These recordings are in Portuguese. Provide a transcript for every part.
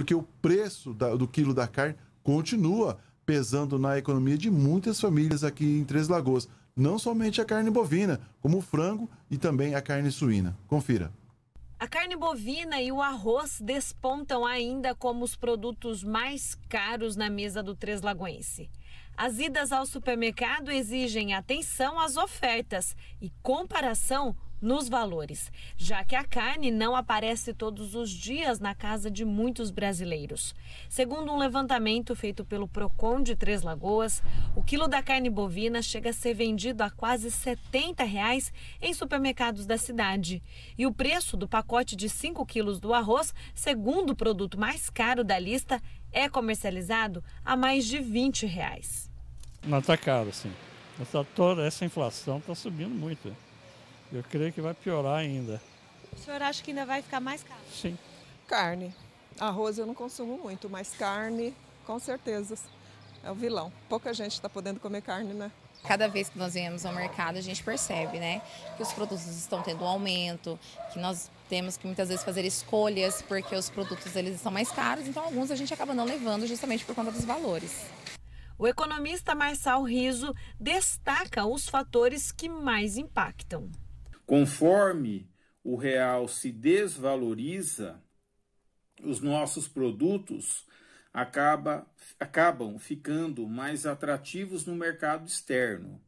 porque o preço da, do quilo da carne continua pesando na economia de muitas famílias aqui em Três Lagoas. Não somente a carne bovina, como o frango e também a carne suína. Confira. A carne bovina e o arroz despontam ainda como os produtos mais caros na mesa do Três Lagoense. As idas ao supermercado exigem atenção às ofertas e comparação nos valores, já que a carne não aparece todos os dias na casa de muitos brasileiros. Segundo um levantamento feito pelo Procon de Três Lagoas, o quilo da carne bovina chega a ser vendido a quase R$ 70 reais em supermercados da cidade. E o preço do pacote de 5 quilos do arroz, segundo o produto mais caro da lista, é comercializado a mais de 20 reais. Não está caro, sim. Essa, toda essa inflação está subindo muito. Eu creio que vai piorar ainda. O senhor acha que ainda vai ficar mais caro? Sim. Carne. Arroz eu não consumo muito, mas carne, com certeza, é o vilão. Pouca gente está podendo comer carne, né? Cada vez que nós viemos ao mercado, a gente percebe, né, que os produtos estão tendo um aumento, que nós temos que muitas vezes fazer escolhas porque os produtos eles estão mais caros, então alguns a gente acaba não levando justamente por conta dos valores. O economista Marçal Riso destaca os fatores que mais impactam. Conforme o real se desvaloriza, os nossos produtos acaba, acabam ficando mais atrativos no mercado externo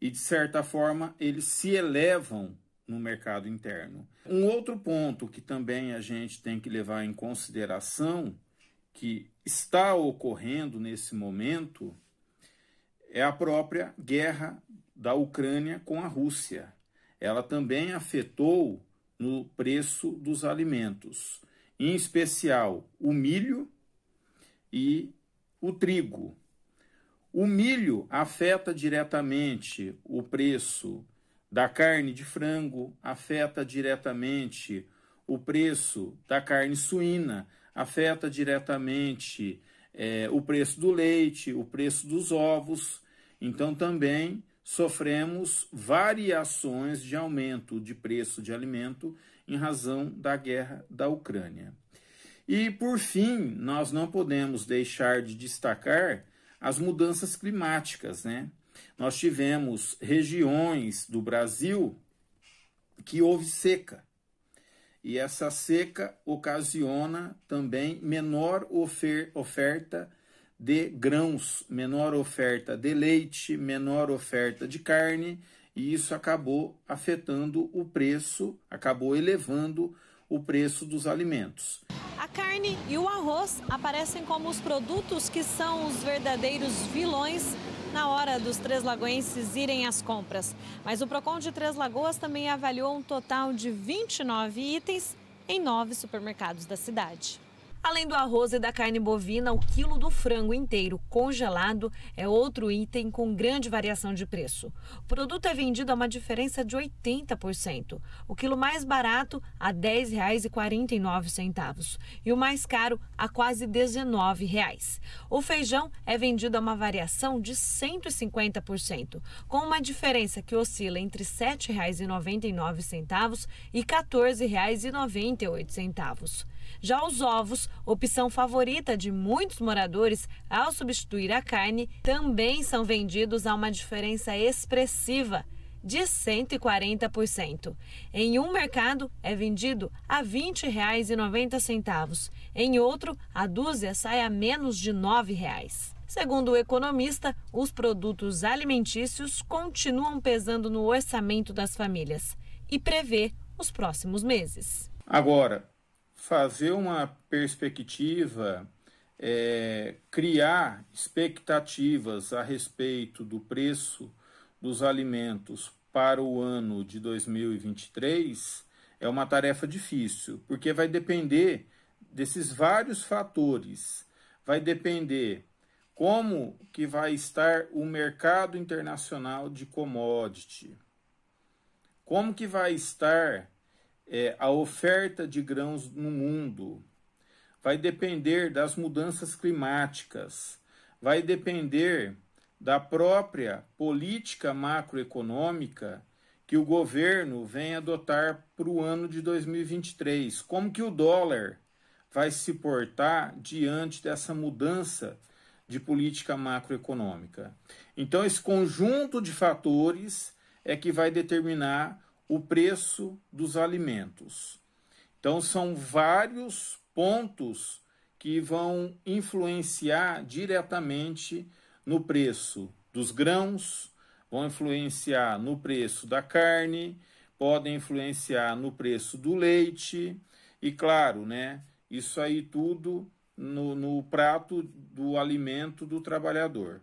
e, de certa forma, eles se elevam no mercado interno. Um outro ponto que também a gente tem que levar em consideração que está ocorrendo nesse momento é a própria guerra da Ucrânia com a Rússia ela também afetou no preço dos alimentos, em especial o milho e o trigo. O milho afeta diretamente o preço da carne de frango, afeta diretamente o preço da carne suína, afeta diretamente é, o preço do leite, o preço dos ovos. Então, também sofremos variações de aumento de preço de alimento em razão da guerra da Ucrânia. E, por fim, nós não podemos deixar de destacar as mudanças climáticas, né? Nós tivemos regiões do Brasil que houve seca. E essa seca ocasiona também menor oferta de grãos, menor oferta de leite, menor oferta de carne, e isso acabou afetando o preço, acabou elevando o preço dos alimentos. A carne e o arroz aparecem como os produtos que são os verdadeiros vilões na hora dos três lagoenses irem às compras. Mas o Procon de Três Lagoas também avaliou um total de 29 itens em nove supermercados da cidade. Além do arroz e da carne bovina, o quilo do frango inteiro congelado é outro item com grande variação de preço. O produto é vendido a uma diferença de 80%. O quilo mais barato a R$ 10,49 e o mais caro a quase R$ 19,00. O feijão é vendido a uma variação de 150%, com uma diferença que oscila entre R$ 7,99 e R$ 14,98. Já os ovos, opção favorita de muitos moradores ao substituir a carne, também são vendidos a uma diferença expressiva de 140%. Em um mercado é vendido a R$ 20,90, em outro a dúzia sai a menos de R$ 9. Segundo o economista, os produtos alimentícios continuam pesando no orçamento das famílias e prevê os próximos meses. Agora, fazer uma perspectiva, é, criar expectativas a respeito do preço dos alimentos para o ano de 2023 é uma tarefa difícil, porque vai depender desses vários fatores. Vai depender como que vai estar o mercado internacional de commodity. Como que vai estar é, a oferta de grãos no mundo, vai depender das mudanças climáticas, vai depender da própria política macroeconômica que o governo vem adotar para o ano de 2023. Como que o dólar vai se portar diante dessa mudança de política macroeconômica? Então, esse conjunto de fatores é que vai determinar o preço dos alimentos. Então, são vários pontos que vão influenciar diretamente no preço dos grãos, vão influenciar no preço da carne, podem influenciar no preço do leite e, claro, né, isso aí tudo no, no prato do alimento do trabalhador.